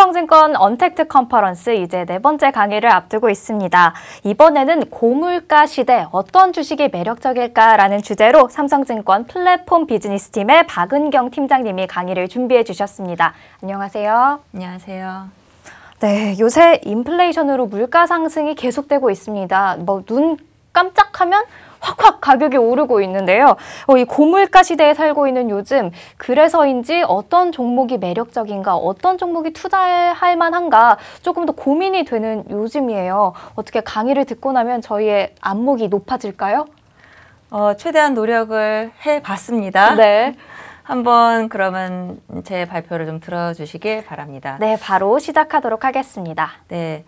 삼성증권 언택트 컨퍼런스 이제 네 번째 강의를 앞두고 있습니다. 이번에는 고물가 시대 어떤 주식이 매력적일까라는 주제로 삼성증권 플랫폼 비즈니스 팀의 박은경 팀장님이 강의를 준비해 주셨습니다. 안녕하세요. 안녕하세요. 네, 요새 인플레이션으로 물가 상승이 계속되고 있습니다. 뭐 눈 깜짝하면 확확 가격이 오르고 있는데요. 어, 이 고물가 시대에 살고 있는 요즘 그래서인지 어떤 종목이 매력적인가 어떤 종목이 투자할 만한가 조금 더 고민이 되는 요즘이에요. 어떻게 강의를 듣고 나면 저희의 안목이 높아질까요? 어, 최대한 노력을 해봤습니다. 네. 한번 그러면 제 발표를 좀 들어주시길 바랍니다. 네, 바로 시작하도록 하겠습니다. 네.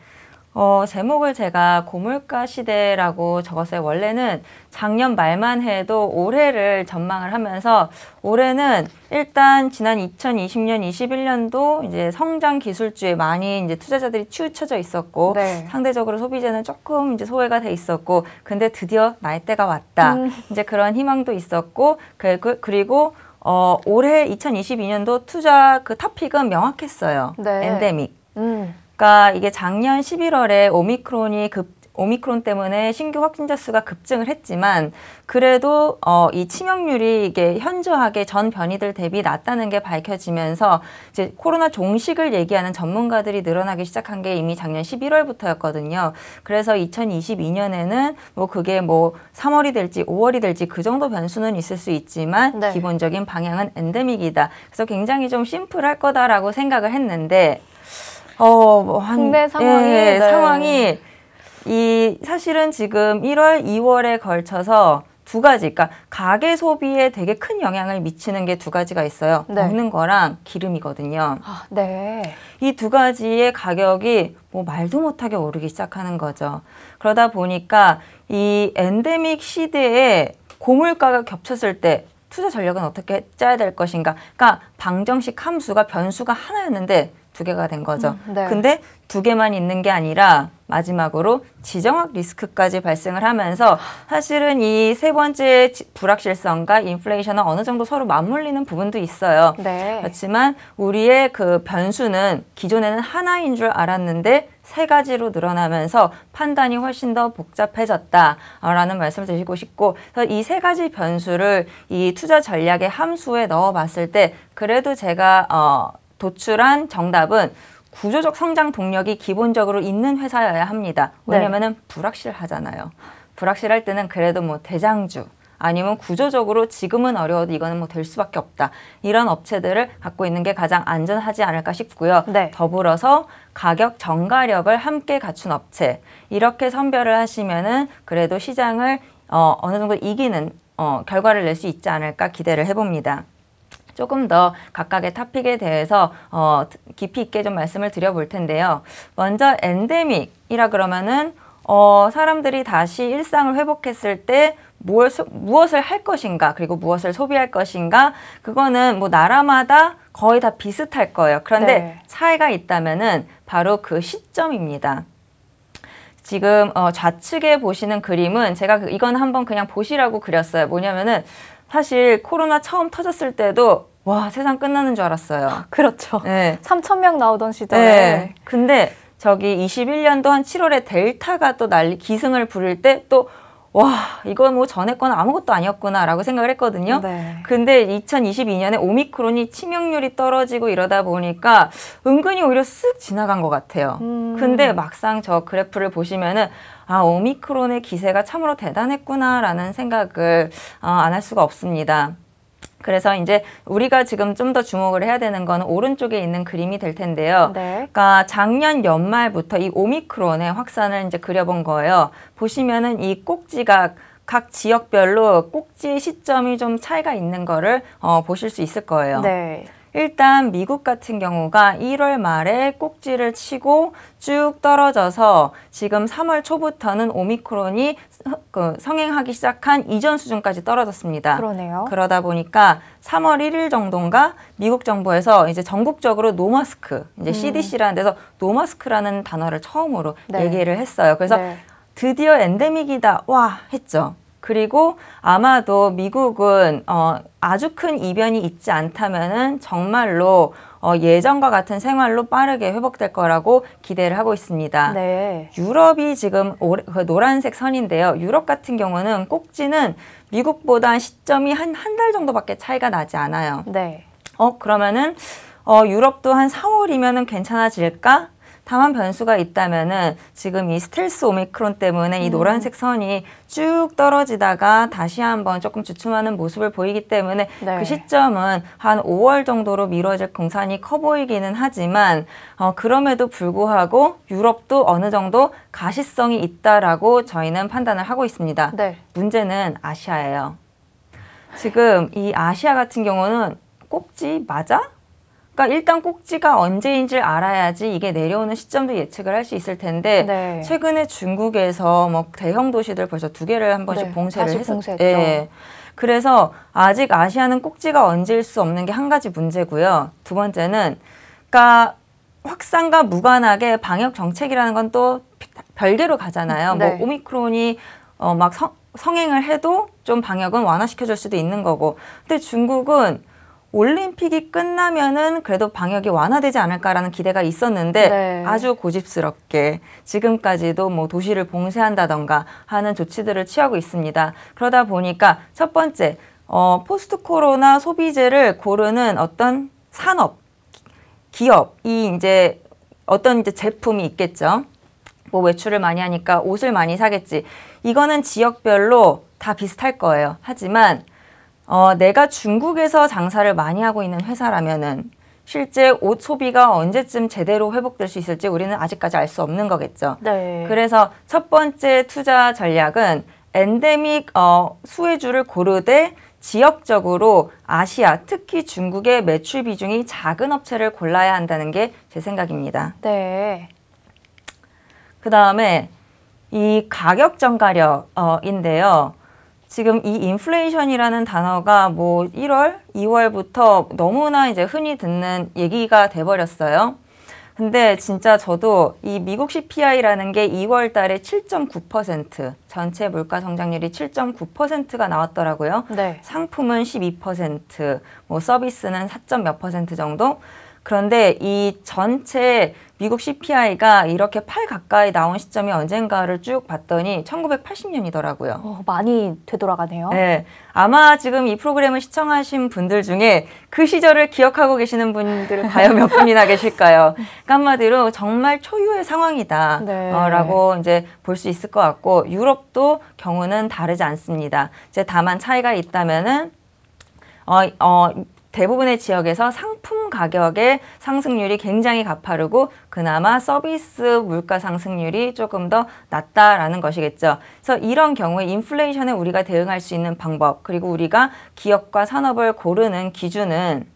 어, 제목을 제가 고물가 시대라고 적었어요. 원래는 작년 말만 해도 올해를 전망을 하면서 올해는 일단 지난 2020년, 21년도 이제 성장 기술주에 많이 이제 투자자들이 치우쳐져 있었고 네. 상대적으로 소비재는 조금 이제 소외가 돼 있었고 근데 드디어 나이대가 왔다. 음. 이제 그런 희망도 있었고 그, 그, 그리고 어, 올해 2022년도 투자 그 탑픽은 명확했어요. 네. 엔데믹. 음. 그러니까 이게 작년 11월에 오미크론이 급 오미크론 때문에 신규 확진자 수가 급증을 했지만 그래도 어, 이 치명률이 이게 현저하게 전 변이들 대비 낮다는 게 밝혀지면서 이제 코로나 종식을 얘기하는 전문가들이 늘어나기 시작한 게 이미 작년 11월부터였거든요. 그래서 2022년에는 뭐 그게 뭐 3월이 될지 5월이 될지 그 정도 변수는 있을 수 있지만 네. 기본적인 방향은 엔데믹이다. 그래서 굉장히 좀 심플할 거다라고 생각을 했는데 어, 뭐 한, 국내 예, 상황이 예, 네. 상황이 이 사실은 지금 1월, 2월에 걸쳐서 두 가지, 그러니까 가계 소비에 되게 큰 영향을 미치는 게 두 가지가 있어요. 네. 먹는 거랑 기름이거든요. 아, 네. 이 두 가지의 가격이 뭐 말도 못하게 오르기 시작하는 거죠. 그러다 보니까 이 엔데믹 시대에 고물가가 겹쳤을 때 투자 전략은 어떻게 짜야 될 것인가. 그러니까 방정식 함수가 변수가 하나였는데 두 개가 된 거죠. 음, 네. 근데 두 개만 있는 게 아니라 마지막으로 지정학 리스크까지 발생을 하면서 사실은 이 세 번째 불확실성과 인플레이션은 어느 정도 서로 맞물리는 부분도 있어요. 네. 그렇지만 우리의 그 변수는 기존에는 하나인 줄 알았는데 세 가지로 늘어나면서 판단이 훨씬 더 복잡해졌다라는 말씀을 드리고 싶고 이 세 가지 변수를 이 투자 전략의 함수에 넣어봤을 때 그래도 제가 어 도출한 정답은 구조적 성장 동력이 기본적으로 있는 회사여야 합니다. 왜냐하면 네. 불확실하잖아요. 불확실할 때는 그래도 뭐 대장주 아니면 구조적으로 지금은 어려워도 이거는 뭐 될 수밖에 없다. 이런 업체들을 갖고 있는 게 가장 안전하지 않을까 싶고요. 네. 더불어서 가격 정가력을 함께 갖춘 업체 이렇게 선별을 하시면은 그래도 시장을 어, 어느 정도 이기는 어, 결과를 낼 수 있지 않을까 기대를 해봅니다. 조금 더 각각의 탑픽에 대해서 어, 깊이 있게 좀 말씀을 드려볼 텐데요. 먼저 엔데믹이라 그러면은 어, 사람들이 다시 일상을 회복했을 때 뭘, 무엇을 할 것인가 그리고 무엇을 소비할 것인가 그거는 뭐 나라마다 거의 다 비슷할 거예요. 그런데 네. 차이가 있다면은 바로 그 시점입니다. 지금 어, 좌측에 보시는 그림은 제가 그, 이건 한번 그냥 보시라고 그렸어요. 뭐냐면은 사실 코로나 처음 터졌을 때도 와 세상 끝나는 줄 알았어요. 그렇죠. 네. 3천 명 나오던 시절에. 네. 근데 저기 21년도 한 7월에 델타가 또 난리 기승을 부릴 때또 와 이건 뭐 전에 건 아무것도 아니었구나라고 생각을 했거든요. 네. 근데 2022년에 오미크론이 치명률이 떨어지고 이러다 보니까 은근히 오히려 쓱 지나간 것 같아요. 음. 근데 막상 저 그래프를 보시면은 아 오미크론의 기세가 참으로 대단했구나라는 생각을 어, 안할 수가 없습니다. 그래서 이제 우리가 지금 좀 더 주목을 해야 되는 건 오른쪽에 있는 그림이 될 텐데요. 네. 그러니까 작년 연말부터 이 오미크론의 확산을 이제 그려본 거예요. 보시면은 이 꼭지가 각 지역별로 꼭지 시점이 좀 차이가 있는 거를 어, 보실 수 있을 거예요. 네. 일단 미국 같은 경우가 1월 말에 꼭지를 치고 쭉 떨어져서 지금 3월 초부터는 오미크론이 그 성행하기 시작한 이전 수준까지 떨어졌습니다. 그러네요. 그러다 보니까 3월 1일 정도인가 미국 정부에서 이제 전국적으로 노마스크, 이제 음. CDC라는 데서 노마스크라는 단어를 처음으로 네. 얘기를 했어요. 그래서 네. 드디어 엔데믹이다. 와 했죠. 그리고 아마도 미국은 어, 아주 큰 이변이 있지 않다면은 정말로 어, 예전과 같은 생활로 빠르게 회복될 거라고 기대를 하고 있습니다. 네. 유럽이 지금 오래그 노란색 선인데요. 유럽 같은 경우는 꼭지는 미국보다 시점이 한 한 달 정도밖에 차이가 나지 않아요. 네. 어 그러면은 어, 유럽도 한 4월이면은 괜찮아질까? 다만 변수가 있다면은 지금 이 스텔스 오미크론 때문에 이 음. 노란색 선이 쭉 떨어지다가 다시 한번 조금 주춤하는 모습을 보이기 때문에 그 네. 그 시점은 한 5월 정도로 미뤄질 공산이 커 보이기는 하지만 어, 그럼에도 불구하고 유럽도 어느 정도 가시성이 있다라고 저희는 판단을 하고 있습니다. 네. 문제는 아시아예요. 지금 이 아시아 같은 경우는 꼭지 맞아? 그러니까 일단 꼭지가 언제인지를 알아야지 이게 내려오는 시점도 예측을 할 수 있을 텐데 네. 최근에 중국에서 뭐 대형 도시들 벌써 두 개를 한 번씩 네, 봉쇄를 했었, 죠 예. 그래서 아직 아시아는 꼭지가 언제일 수 없는 게 한 가지 문제고요. 두 번째는 그러니까 확산과 무관하게 방역 정책이라는 건 또 별개로 가잖아요. 뭐 네. 뭐 오미크론이 어 막 성행을 해도 좀 방역은 완화시켜 줄 수도 있는 거고. 근데 중국은 올림픽이 끝나면은 그래도 방역이 완화되지 않을까라는 기대가 있었는데 네. 아주 고집스럽게 지금까지도 뭐 도시를 봉쇄한다던가 하는 조치들을 취하고 있습니다. 그러다 보니까 첫 번째, 어, 포스트 코로나 소비재를 고르는 어떤 산업, 기업이 이제 어떤 이제 제품이 있겠죠. 뭐 외출을 많이 하니까 옷을 많이 사겠지. 이거는 지역별로 다 비슷할 거예요. 하지만 어, 내가 중국에서 장사를 많이 하고 있는 회사라면은 실제 옷 소비가 언제쯤 제대로 회복될 수 있을지 우리는 아직까지 알 수 없는 거겠죠. 네. 그래서 첫 번째 투자 전략은 엔데믹 어, 수혜주를 고르되 지역적으로 아시아, 특히 중국의 매출 비중이 작은 업체를 골라야 한다는 게 제 생각입니다. 네. 그 다음에 이 가격 정가력인데요 어, 지금 이 인플레이션이라는 단어가 뭐 1월, 2월부터 너무나 이제 흔히 듣는 얘기가 돼버렸어요. 근데 진짜 저도 이 미국 CPI라는 게 2월 달에 7.9% 전체 물가 성장률이 7.9%가 나왔더라고요. 네. 상품은 12%, 뭐 서비스는 4. 몇 정도. 그런데 이 전체 미국 CPI가 이렇게 8 가까이 나온 시점이 언젠가를 쭉 봤더니 1980년이더라고요. 어, 많이 되돌아가네요. 네. 아마 지금 이 프로그램을 시청하신 분들 중에 그 시절을 기억하고 계시는 분들 과연 몇 분이나 계실까요? 그러니까 한마디로 정말 초유의 상황이다라고 네. 어, 이제 볼 수 있을 것 같고 유럽도 경우는 다르지 않습니다. 이제 다만 차이가 있다면은 어, 어, 대부분의 지역에서 상품 가격의 상승률이 굉장히 가파르고 그나마 서비스 물가 상승률이 조금 더 낮다라는 것이겠죠. 그래서 이런 경우에 인플레이션에 우리가 대응할 수 있는 방법 그리고 우리가 기업과 산업을 고르는 기준은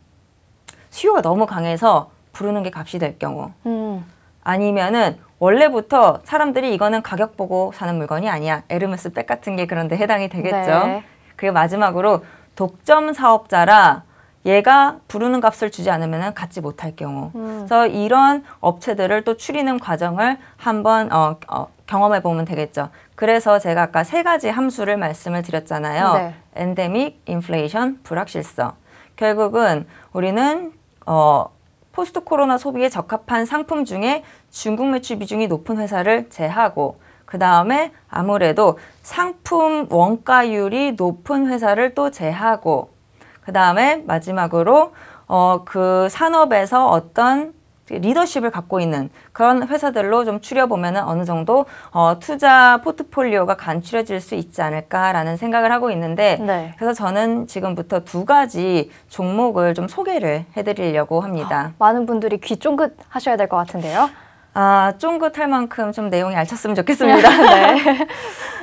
수요가 너무 강해서 부르는 게 값이 될 경우 음. 아니면은 원래부터 사람들이 이거는 가격 보고 사는 물건이 아니야. 에르메스 백 같은 게 그런데 해당이 되겠죠. 네. 그리고 마지막으로 독점 사업자라 얘가 부르는 값을 주지 않으면 갖지 못할 경우. 음. 그래서 이런 업체들을 또 추리는 과정을 한번 어, 어, 경험해 보면 되겠죠. 그래서 제가 아까 세 가지 함수를 말씀을 드렸잖아요. 네. 엔데믹, 인플레이션, 불확실성. 결국은 우리는 어, 포스트 코로나 소비에 적합한 상품 중에 중국 매출 비중이 높은 회사를 제하고 그 다음에 아무래도 상품 원가율이 높은 회사를 또 제하고 그 다음에 마지막으로 어, 그 산업에서 어떤 리더십을 갖고 있는 그런 회사들로 좀 추려보면 은 어느 정도 어, 투자 포트폴리오가 간추려질 수 있지 않을까라는 생각을 하고 있는데 네. 그래서 저는 지금부터 두 가지 종목을 좀 소개를 해드리려고 합니다. 아, 많은 분들이 귀 쫑긋 하셔야 될 것 같은데요. 아, 쫑긋할 만큼 좀 내용이 알찼으면 좋겠습니다. 네.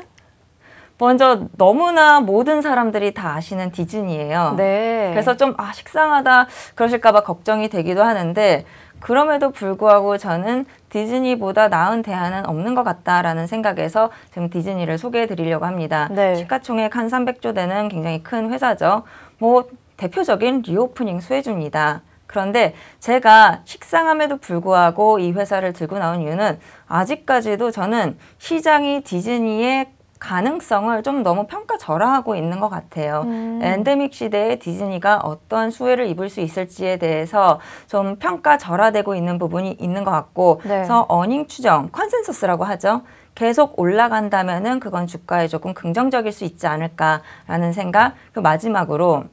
먼저 너무나 모든 사람들이 다 아시는 디즈니예요. 네. 그래서 좀 아, 식상하다 그러실까봐 걱정이 되기도 하는데 그럼에도 불구하고 저는 디즈니보다 나은 대안은 없는 것 같다라는 생각에서 지금 디즈니를 소개해 드리려고 합니다. 네. 시가총액 한 300조 되는 굉장히 큰 회사죠. 뭐 대표적인 리오프닝 수혜주입니다. 그런데 제가 식상함에도 불구하고 이 회사를 들고 나온 이유는 아직까지도 저는 시장이 디즈니에 가능성을 좀 너무 평가절하하고 있는 것 같아요. 음. 엔데믹 시대에 디즈니가 어떠 수혜를 입을 수 있을지에 대해서 좀 평가절하되고 있는 부분이 있는 것 같고, 네. 그래서 어닝 추정, 컨센서스라고 하죠. 계속 올라간다면은 그건 주가에 조금 긍정적일 수 있지 않을까라는 생각. 그 마지막으로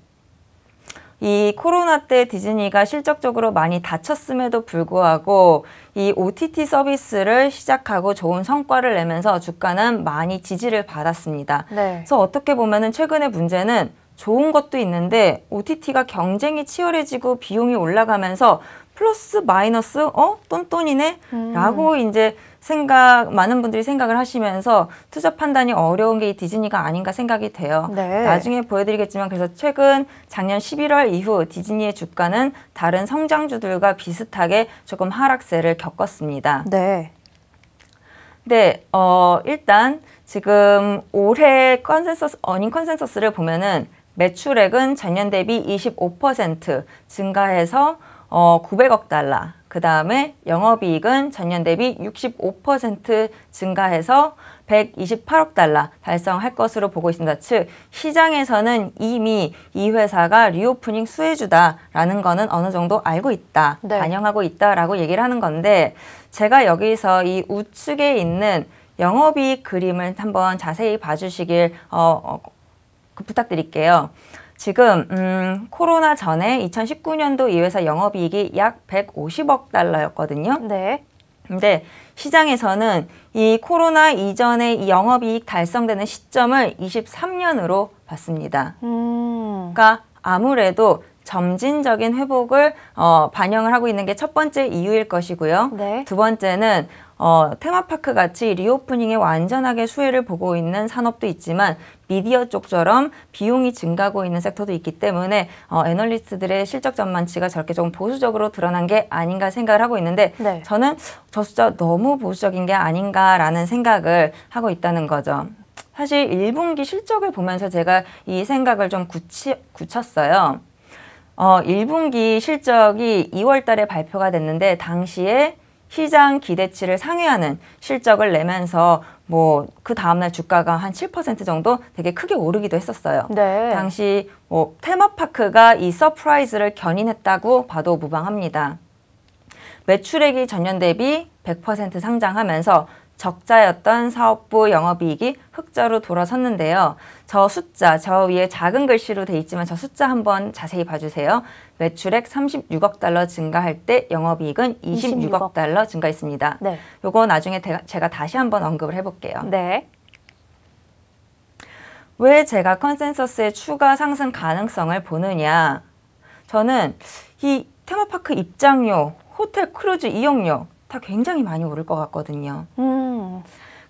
이 코로나 때 디즈니가 실적적으로 많이 다쳤음에도 불구하고 이 OTT 서비스를 시작하고 좋은 성과를 내면서 주가는 많이 지지를 받았습니다. 네. 그래서 어떻게 보면은 최근의 문제는 좋은 것도 있는데 OTT가 경쟁이 치열해지고 비용이 올라가면서 플러스 마이너스 어 똔똔이네 음. 라고 이제 생각 많은 분들이 생각을 하시면서 투자 판단이 어려운 게 이 디즈니가 아닌가 생각이 돼요. 네. 나중에 보여드리겠지만 그래서 최근 작년 11월 이후 디즈니의 주가는 다른 성장주들과 비슷하게 조금 하락세를 겪었습니다. 네. 네, 어, 일단 지금 올해 컨센서스, 어닝 컨센서스를 보면은 매출액은 전년 대비 25% 증가해서 어, 900억 달러, 그 다음에 영업이익은 전년 대비 65% 증가해서 128억 달러 달성할 것으로 보고 있습니다. 즉 시장에서는 이미 이 회사가 리오프닝 수혜주다라는 거는 어느 정도 알고 있다, 네. 반영하고 있다라고 얘기를 하는 건데 제가 여기서 이 우측에 있는 영업이익 그림을 한번 자세히 봐주시길 어, 어, 그 부탁드릴게요. 지금 음, 코로나 전에 2019년도 이 회사 영업이익이 약 150억 달러였거든요. 네. 근데 시장에서는 이 코로나 이전의 영업이익 달성되는 시점을 23년으로 봤습니다. 음. 그러니까 아무래도 점진적인 회복을 어, 반영을 하고 있는 게 첫 번째 이유일 것이고요. 네. 두 번째는 어, 테마파크 같이 리오프닝에 완전하게 수혜를 보고 있는 산업도 있지만 미디어 쪽처럼 비용이 증가하고 있는 섹터도 있기 때문에 어, 애널리스트들의 실적 전망치가 저렇게 좀 보수적으로 드러난 게 아닌가 생각을 하고 있는데 네. 저는 저 숫자 너무 보수적인 게 아닌가라는 생각을 하고 있다는 거죠. 사실 1분기 실적을 보면서 제가 이 생각을 좀 굳히, 굳혔어요. 어, 1분기 실적이 2월 달에 발표가 됐는데 당시에 시장 기대치를 상회하는 실적을 내면서 뭐 그 다음날 주가가 한 7% 정도 되게 크게 오르기도 했었어요. 네. 당시 뭐 테마파크가 이 서프라이즈를 견인했다고 봐도 무방합니다. 매출액이 전년 대비 100% 상장하면서 적자였던 사업부 영업이익이 흑자로 돌아섰는데요. 저 숫자, 저 위에 작은 글씨로 돼 있지만 저 숫자 한번 자세히 봐주세요. 매출액 36억 달러 증가할 때 영업이익은 26억, 26억. 달러 증가했습니다. 네. 요거 나중에 제가 다시 한번 언급을 해볼게요. 네. 왜 제가 컨센서스의 추가 상승 가능성을 보느냐. 저는 이 테마파크 입장료, 호텔 크루즈 이용료, 다 굉장히 많이 오를 것 같거든요. 음.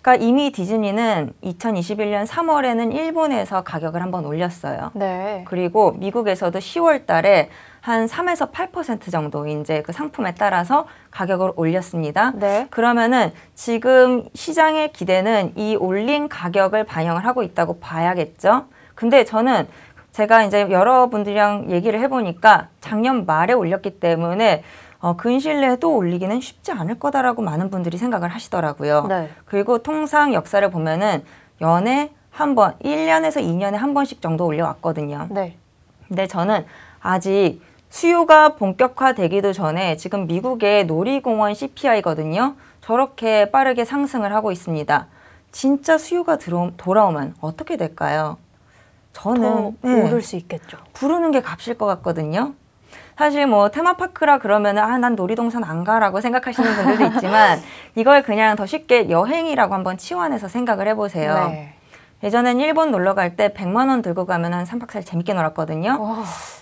그니까 이미 디즈니는 2021년 3월에는 일본에서 가격을 한번 올렸어요. 네. 그리고 미국에서도 10월 달에 한 3에서 8% 정도 이제 그 상품에 따라서 가격을 올렸습니다. 네. 그러면은 지금 시장의 기대는 이 올린 가격을 반영을 하고 있다고 봐야겠죠. 근데 저는 제가 이제 여러분들이랑 얘기를 해보니까 작년 말에 올렸기 때문에 어, 근실 내에 도 올리기는 쉽지 않을 거다라고 많은 분들이 생각을 하시더라고요. 네. 그리고 통상 역사를 보면은 연에 한 번, 일년에서이년에한 번씩 정도 올려왔거든요. 네. 근데 저는 아직 수요가 본격화되기도 전에 지금 미국의 놀이공원 CPI거든요. 저렇게 빠르게 상승을 하고 있습니다. 진짜 수요가 들어, 돌아오면 어떻게 될까요? 저는 네, 오를 수 있겠죠. 부르는 게 값일 것 같거든요. 사실 뭐 테마파크라 그러면은 아 난 놀이동산 안 가라고 생각하시는 분들도 있지만 이걸 그냥 더 쉽게 여행이라고 한번 치환해서 생각을 해보세요. 네. 예전엔 일본 놀러 갈 때 100만 원 들고 가면 한 3박 4일 재밌게 놀았거든요. 오.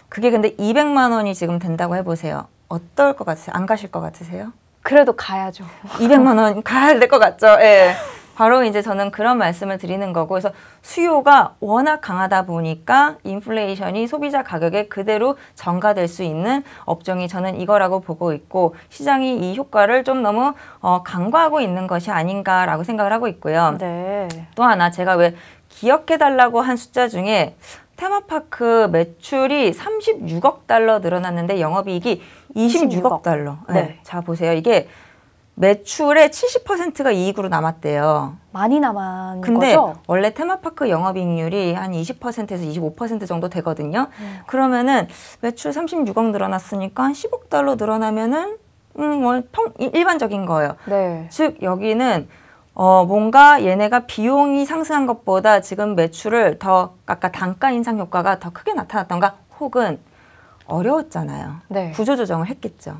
그게 근데 200만 원이 지금 된다고 해보세요. 어떨 것 같으세요? 안 가실 것 같으세요? 그래도 가야죠. 200만 원 가야 될 것 같죠. 예. 바로 이제 저는 그런 말씀을 드리는 거고 그래서 수요가 워낙 강하다 보니까 인플레이션이 소비자 가격에 그대로 전가될 수 있는 업종이 저는 이거라고 보고 있고 시장이 이 효과를 좀 너무 어, 간과하고 있는 것이 아닌가라고 생각을 하고 있고요. 네. 또 하나 제가 왜 기억해달라고 한 숫자 중에 테마파크 매출이 36억 달러 늘어났는데 영업이익이 26억, 26억 달러. 네. 네. 자 보세요. 이게 매출의 70%가 이익으로 남았대요. 많이 남은 근데 거죠? 원래 테마파크 영업이익률이 한 20%에서 25% 정도 되거든요. 음. 그러면은 매출 36억 늘어났으니까 한 10억 달러 늘어나면은 음, 뭐 평, 일반적인 거예요. 네. 즉 여기는 어, 뭔가 얘네가 비용이 상승한 것보다 지금 매출을 더 아까 단가 인상 효과가 더 크게 나타났던가 혹은 어려웠잖아요. 네. 구조 조정을 했겠죠.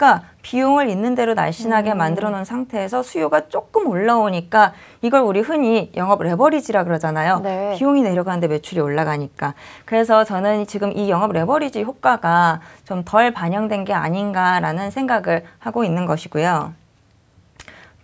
그러니까 비용을 있는 대로 날씬하게 음. 만들어 놓은 상태에서 수요가 조금 올라오니까 이걸 우리 흔히 영업 레버리지라 그러잖아요. 네. 비용이 내려가는데 매출이 올라가니까. 그래서 저는 지금 이 영업 레버리지 효과가 좀 덜 반영된 게 아닌가라는 생각을 하고 있는 것이고요.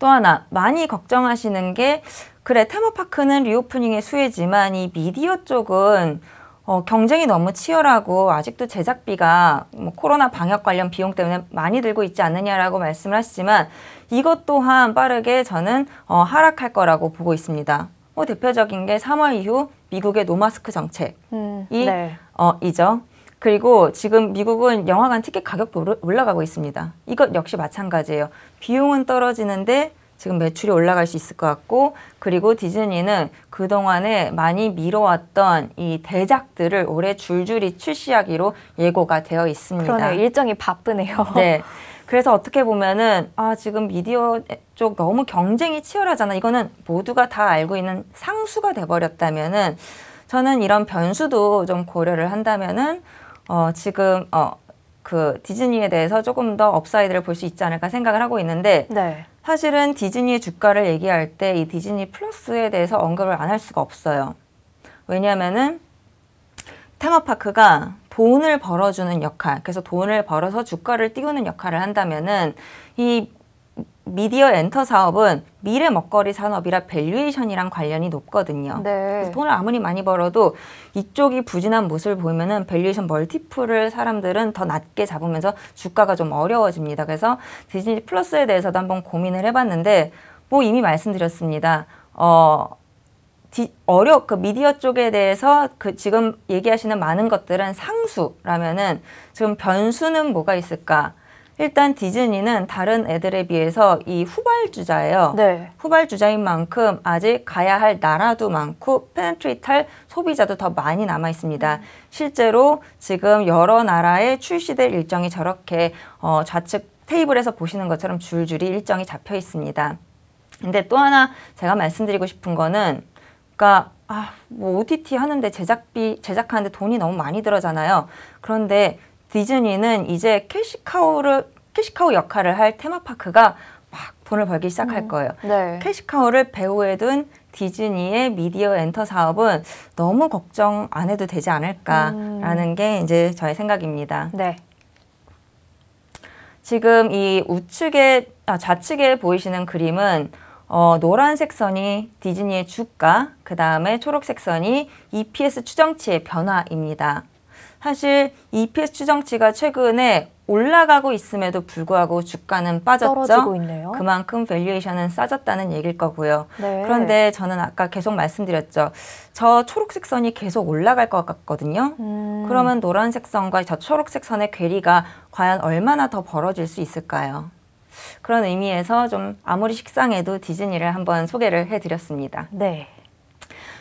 또 하나 많이 걱정하시는 게 그래 테마파크는 리오프닝의 수혜지만 이 미디어 쪽은 어, 경쟁이 너무 치열하고 아직도 제작비가 뭐 코로나 방역 관련 비용 때문에 많이 들고 있지 않느냐라고 말씀을 하시지만 이것 또한 빠르게 저는 어, 하락할 거라고 보고 있습니다. 뭐 대표적인 게 3월 이후 미국의 노마스크 정책이 음, 네. 어, 이죠. 그리고 지금 미국은 영화관 티켓 가격도 올라가고 있습니다. 이것 역시 마찬가지예요. 비용은 떨어지는데 지금 매출이 올라갈 수 있을 것 같고 그리고 디즈니는 그동안에 많이 미뤄왔던 이 대작들을 올해 줄줄이 출시하기로 예고가 되어 있습니다. 그러네요. 일정이 바쁘네요. 네. 그래서 어떻게 보면은 아 지금 미디어 쪽 너무 경쟁이 치열하잖아. 이거는 모두가 다 알고 있는 상수가 돼버렸다면은 저는 이런 변수도 좀 고려를 한다면은 어 지금 어 그 디즈니에 대해서 조금 더 업사이드를 볼 수 있지 않을까 생각을 하고 있는데 네. 사실은 디즈니 주가를 얘기할 때 이 디즈니 플러스에 대해서 언급을 안 할 수가 없어요. 왜냐면은 테마파크가 돈을 벌어주는 역할, 그래서 돈을 벌어서 주가를 띄우는 역할을 한다면은 이 미디어 엔터 사업은 미래 먹거리 산업이라 밸류에이션이랑 관련이 높거든요. 네. 돈을 아무리 많이 벌어도 이쪽이 부진한 모습을 보면은 밸류에이션 멀티플을 사람들은 더 낮게 잡으면서 주가가 좀 어려워집니다. 그래서 디즈니 플러스에 대해서도 한번 고민을 해봤는데 뭐 이미 말씀드렸습니다. 어, 디, 어려 그 미디어 쪽에 대해서 그 지금 얘기하시는 많은 것들은 상수라면은 지금 변수는 뭐가 있을까? 일단 디즈니는 다른 애들에 비해서 이 후발주자예요. 네. 후발주자인 만큼 아직 가야 할 나라도 많고 페네트리트할 소비자도 더 많이 남아 있습니다. 음. 실제로 지금 여러 나라에 출시될 일정이 저렇게 어, 좌측 테이블에서 보시는 것처럼 줄줄이 일정이 잡혀 있습니다. 근데 또 하나 제가 말씀드리고 싶은 거는 그러니까 아, 뭐 OTT 하는데 제작비 제작하는데 돈이 너무 많이 들어잖아요. 그런데 디즈니는 이제 캐시카우를 캐시카우 역할을 할 테마파크가 막 돈을 벌기 시작할 음, 거예요. 네. 캐시카우를 배후에 둔 디즈니의 미디어 엔터 사업은 너무 걱정 안 해도 되지 않을까라는 음. 게 이제 저의 생각입니다. 네. 지금 이 우측에 아, 좌측에 보이시는 그림은 어, 노란색 선이 디즈니의 주가, 그 다음에 초록색 선이 EPS 추정치의 변화입니다. 사실 EPS 추정치가 최근에 올라가고 있음에도 불구하고 주가는 빠졌죠. 그만큼 밸류에이션은 싸졌다는 얘기일 거고요. 네. 그런데 저는 아까 계속 말씀드렸죠. 저 초록색 선이 계속 올라갈 것 같거든요. 음. 그러면 노란색 선과 저 초록색 선의 괴리가 과연 얼마나 더 벌어질 수 있을까요? 그런 의미에서 좀 아무리 식상해도 디즈니를 한번 소개를 해드렸습니다. 네.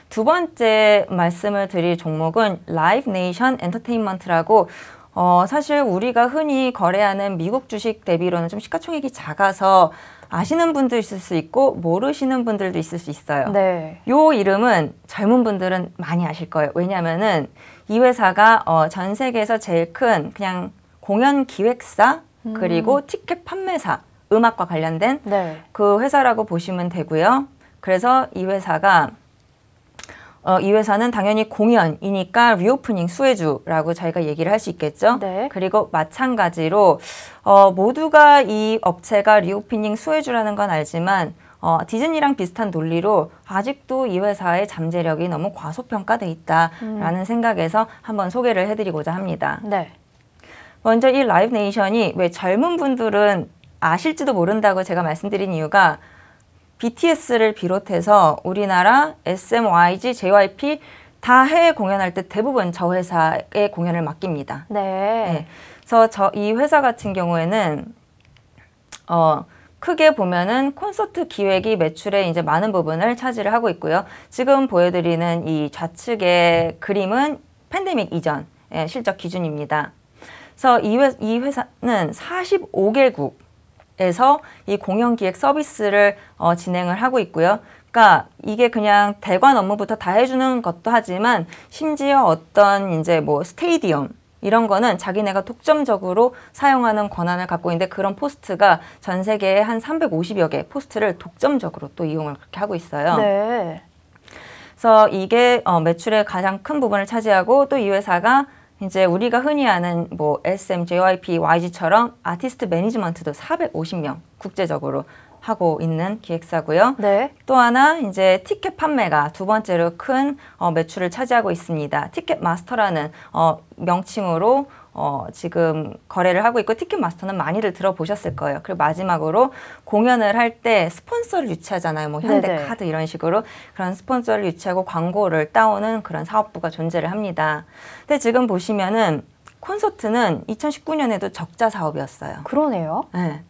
두 번째 말씀을 드릴 종목은 라이브 네이션 엔터테인먼트라고 어, 사실 우리가 흔히 거래하는 미국 주식 대비로는 좀 시가총액이 작아서 아시는 분도 있을 수 있고 모르시는 분들도 있을 수 있어요. 네. 요 이름은 젊은 분들은 많이 아실 거예요. 왜냐면은 이 회사가 어, 전 세계에서 제일 큰 그냥 공연 기획사 음. 그리고 티켓 판매사 음악과 관련된 네. 그 회사라고 보시면 되고요. 그래서 이 회사가 어, 이 회사는 당연히 공연이니까 리오프닝 수혜주라고 저희가 얘기를 할 수 있겠죠. 네. 그리고 마찬가지로 어, 모두가 이 업체가 리오프닝 수혜주라는 건 알지만 어, 디즈니랑 비슷한 논리로 아직도 이 회사의 잠재력이 너무 과소평가돼 있다라는 음. 생각에서 한번 소개를 해드리고자 합니다. 네. 먼저 이 라이브 네이션이 왜 젊은 분들은 아실지도 모른다고 제가 말씀드린 이유가 BTS를 비롯해서 우리나라 SM, YG, JYP 다 해외 공연할 때 대부분 저회사의 공연을 맡깁니다. 네. 네. 그래서 저이 회사 같은 경우에는 어 크게 보면은 콘서트 기획이 매출의 이제 많은 부분을 차지를 하고 있고요. 지금 보여드리는 이 좌측의 그림은 팬데믹 이전 예, 실적 기준입니다. 그래서 이, 회, 이 회사는 45개국 에서 이 공연 기획 서비스를 어, 진행을 하고 있고요. 그러니까 이게 그냥 대관 업무부터 다 해주는 것도 하지만 심지어 어떤 이제 뭐 스테디움 이런 거는 자기네가 독점적으로 사용하는 권한을 갖고 있는데 그런 포스트가 전 세계에 한 350여 개 포스트를 독점적으로 또 이용을 그렇게 하고 있어요. 네. 그래서 이게 어, 매출의 가장 큰 부분을 차지하고 또 이 회사가 이제 우리가 흔히 아는 뭐 SM, JYP, YG처럼 아티스트 매니지먼트도 450명 국제적으로 하고 있는 기획사고요. 네. 또 하나 이제 티켓 판매가 두 번째로 큰 어, 매출을 차지하고 있습니다. 티켓 마스터라는 어, 명칭으로 어, 지금 거래를 하고 있고 티켓마스터는 많이들 들어보셨을 거예요. 그리고 마지막으로 공연을 할 때 스폰서를 유치하잖아요. 뭐 현대카드 이런 식으로 그런 스폰서를 유치하고 광고를 따오는 그런 사업부가 존재를 합니다. 근데 지금 보시면은 콘서트는 2019년에도 적자 사업이었어요. 그러네요. 네.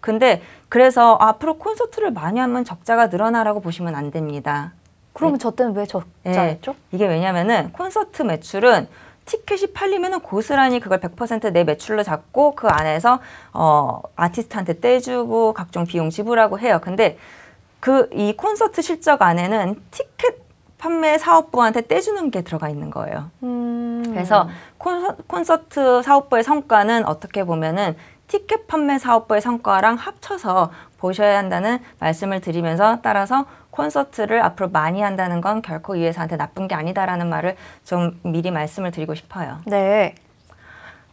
근데 그래서 앞으로 콘서트를 많이 하면 적자가 늘어나라고 보시면 안 됩니다. 그러면 네. 저 때는 왜 적자였죠? 네. 이게 왜냐면은 콘서트 매출은 티켓이 팔리면 고스란히 그걸 100%내 매출로 잡고 그 안에서 어, 아티스트한테 떼주고 각종 비용 지불하고 해요. 근데 그 이 콘서트 실적 안에는 티켓 판매 사업부한테 떼주는 게 들어가 있는 거예요. 음. 그래서 콘서트 사업부의 성과는 어떻게 보면은 티켓 판매 사업부의 성과랑 합쳐서 보셔야 한다는 말씀을 드리면서 따라서 콘서트를 앞으로 많이 한다는 건 결코 이 회사한테 나쁜 게 아니다라는 말을 좀 미리 말씀을 드리고 싶어요. 네.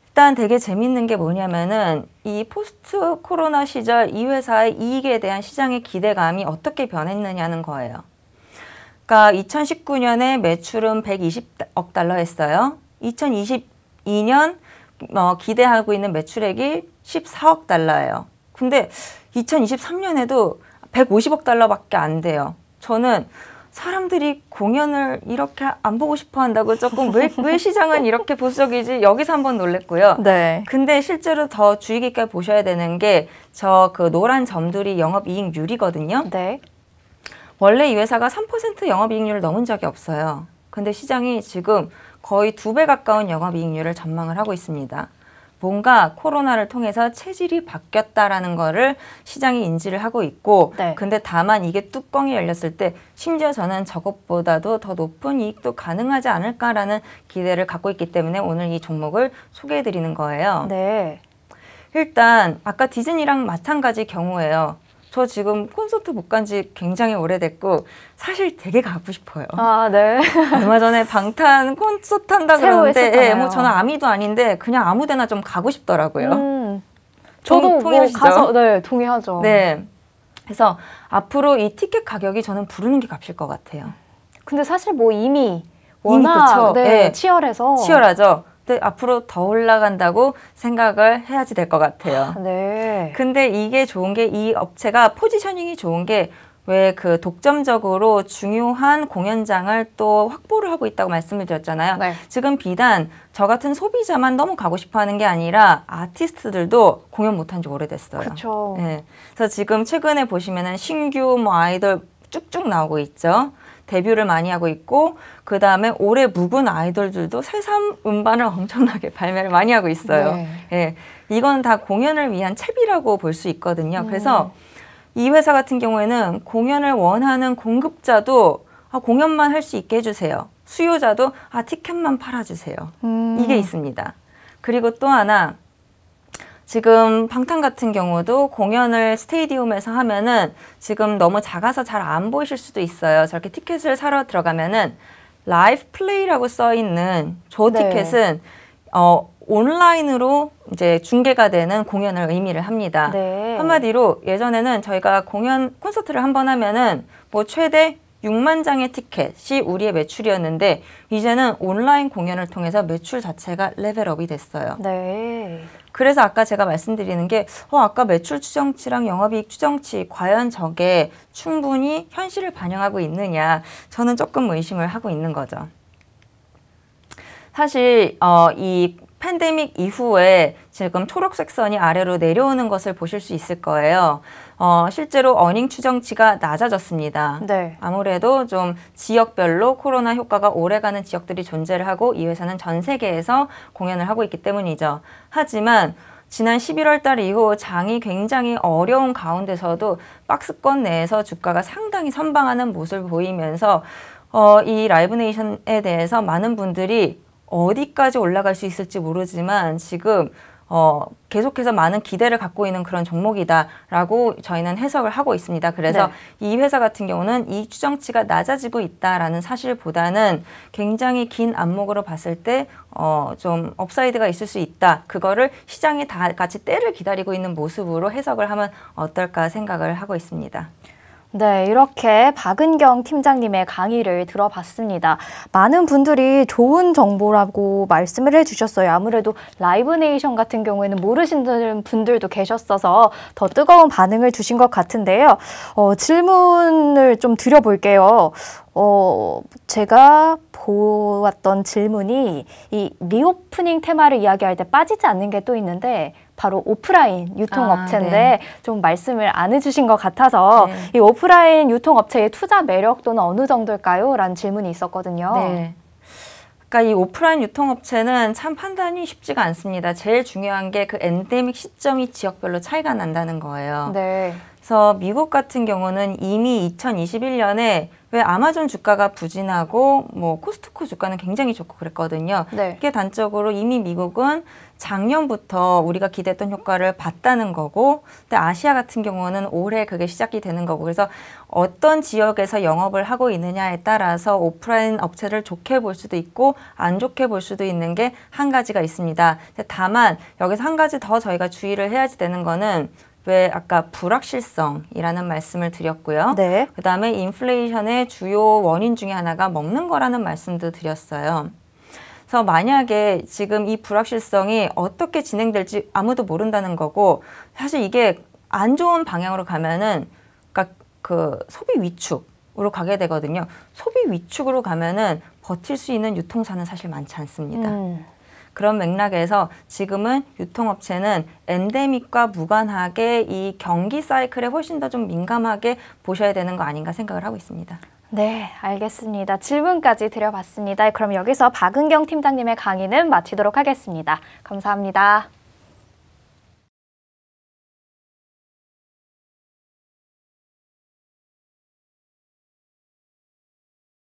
일단 되게 재밌는 게 뭐냐면은 이 포스트 코로나 시절 이 회사의 이익에 대한 시장의 기대감이 어떻게 변했느냐는 거예요. 그러니까 2019년에 매출은 120억 달러 했어요. 2022년 어, 기대하고 있는 매출액이 14억 달러예요. 근데 2023년에도 150억 달러밖에 안 돼요. 저는 사람들이 공연을 이렇게 안 보고 싶어 한다고 조금 왜, 왜 시장은 이렇게 보수적이지 여기서 한번 놀랬고요. 네. 근데 실제로 더 주의 깊게 보셔야 되는 게 저 그 노란 점들이 영업이익률이거든요. 네. 원래 이 회사가 3% 영업이익률을 넘은 적이 없어요. 근데 시장이 지금 거의 두 배 가까운 영업이익률을 전망을 하고 있습니다. 뭔가 코로나를 통해서 체질이 바뀌었다라는 거를 시장이 인지를 하고 있고 네. 근데 다만 이게 뚜껑이 열렸을 때 심지어 저는 저것보다도 더 높은 이익도 가능하지 않을까라는 기대를 갖고 있기 때문에 오늘 이 종목을 소개해 드리는 거예요. 네. 일단 아까 디즈니랑 마찬가지 경우예요. 저 지금 콘서트 못간지 굉장히 오래됐고 사실 되게 가고 싶어요. 아 네. 얼마 전에 방탄 콘서트 한다 그러는데 예, 뭐 저는 아미도 아닌데 그냥 아무데나 좀 가고 싶더라고요. 음, 저도 동, 뭐 가서 네 동의하죠. 네. 그래서 앞으로 이 티켓 가격이 저는 부르는 게 값일 것 같아요. 근데 사실 뭐 이미 워낙 이미 그쵸? 네, 네. 치열해서 치열하죠. 네, 앞으로 더 올라간다고 생각을 해야지 될 것 같아요. 아, 네. 근데 이게 좋은 게 이 업체가 포지셔닝이 좋은 게 왜 그 독점적으로 중요한 공연장을 또 확보를 하고 있다고 말씀을 드렸잖아요. 네. 지금 비단 저 같은 소비자만 너무 가고 싶어 하는 게 아니라 아티스트들도 공연 못 한 지 오래됐어요. 그렇죠. 네. 그래서 지금 최근에 보시면은 신규 뭐 아이돌 쭉쭉 나오고 있죠. 데뷔를 많이 하고 있고 그 다음에 올해 묵은 아이돌들도 새삼 음반을 엄청나게 발매를 많이 하고 있어요. 네. 예, 이건 다 공연을 위한 채비라고 볼 수 있거든요. 음. 그래서 이 회사 같은 경우에는 공연을 원하는 공급자도 아, 공연만 할 수 있게 해주세요. 수요자도 아, 티켓만 팔아주세요. 음. 이게 있습니다. 그리고 또 하나 지금 방탄 같은 경우도 공연을 스테디움에서 하면은 지금 너무 작아서 잘 안 보이실 수도 있어요. 저렇게 티켓을 사러 들어가면은 라이브 플레이라고 써 있는 저 네. 티켓은 네. 어 온라인으로 이제 중계가 되는 공연을 의미를 합니다. 네. 한마디로 예전에는 저희가 공연 콘서트를 한번 하면은 뭐 최대 6만 장의 티켓이 우리의 매출이었는데 이제는 온라인 공연을 통해서 매출 자체가 레벨업이 됐어요. 네. 그래서 아까 제가 말씀드리는 게 어, 아까 매출 추정치랑 영업이익 추정치 과연 저게 충분히 현실을 반영하고 있느냐 저는 조금 의심을 하고 있는 거죠. 사실 어, 이 팬데믹 이후에 지금 초록색 선이 아래로 내려오는 것을 보실 수 있을 거예요. 어, 실제로 어닝 추정치가 낮아졌습니다. 네. 아무래도 좀 지역별로 코로나 효과가 오래가는 지역들이 존재 하고 이 회사는 전 세계에서 공연을 하고 있기 때문이죠. 하지만 지난 11월 달 이후 장이 굉장히 어려운 가운데서도 박스권 내에서 주가가 상당히 선방하는 모습을 보이면서 어, 이 라이브네이션에 대해서 많은 분들이 어디까지 올라갈 수 있을지 모르지만 지금 어, 계속해서 많은 기대를 갖고 있는 그런 종목이다라고 저희는 해석을 하고 있습니다. 그래서 네. 이 회사 같은 경우는 이 추정치가 낮아지고 있다라는 사실보다는 굉장히 긴 안목으로 봤을 때 어, 업사이드가 있을 수 있다. 그거를 시장이 다 같이 때를 기다리고 있는 모습으로 해석을 하면 어떨까 생각을 하고 있습니다. 네, 이렇게 박은경 팀장님의 강의를 들어봤습니다. 많은 분들이 좋은 정보라고 말씀을 해주셨어요. 아무래도 라이브네이션 같은 경우에는 모르시는 분들도 계셨어서 더 뜨거운 반응을 주신 것 같은데요. 어, 질문을 좀 드려볼게요. 어, 제가 보았던 질문이 이 리오프닝 테마를 이야기할 때 빠지지 않는 게 또 있는데 바로 오프라인 유통업체인데 아, 네. 좀 말씀을 안 해주신 것 같아서 네. 이 오프라인 유통업체의 투자 매력 또는 어느 정도일까요? 라는 질문이 있었거든요. 네. 그러니까 이 오프라인 유통업체는 참 판단이 쉽지가 않습니다. 제일 중요한 게 그 엔데믹 시점이 지역별로 차이가 난다는 거예요. 네. 그래서 미국 같은 경우는 이미 2021년에 왜 아마존 주가가 부진하고 뭐 코스트코 주가는 굉장히 좋고 그랬거든요. 네. 그게 단적으로 이미 미국은 작년부터 우리가 기대했던 효과를 봤다는 거고, 근데 아시아 같은 경우는 올해 그게 시작이 되는 거고, 그래서 어떤 지역에서 영업을 하고 있느냐에 따라서 오프라인 업체를 좋게 볼 수도 있고, 안 좋게 볼 수도 있는 게 한 가지가 있습니다. 다만, 여기서 한 가지 더 저희가 주의를 해야지 되는 거는 왜 아까 불확실성이라는 말씀을 드렸고요. 네. 그다음에 인플레이션의 주요 원인 중에 하나가 먹는 거라는 말씀도 드렸어요. 그래서 만약에 지금 이 불확실성이 어떻게 진행될지 아무도 모른다는 거고 사실 이게 안 좋은 방향으로 가면은 그러니까 그 소비 위축으로 가게 되거든요. 소비 위축으로 가면은 버틸 수 있는 유통사는 사실 많지 않습니다. 음. 그런 맥락에서 지금은 유통업체는 엔데믹과 무관하게 이 경기 사이클에 훨씬 더 좀 민감하게 보셔야 되는 거 아닌가 생각을 하고 있습니다. 네, 알겠습니다. 질문까지 드려봤습니다. 그럼 여기서 박은경 팀장님의 강의는 마치도록 하겠습니다. 감사합니다.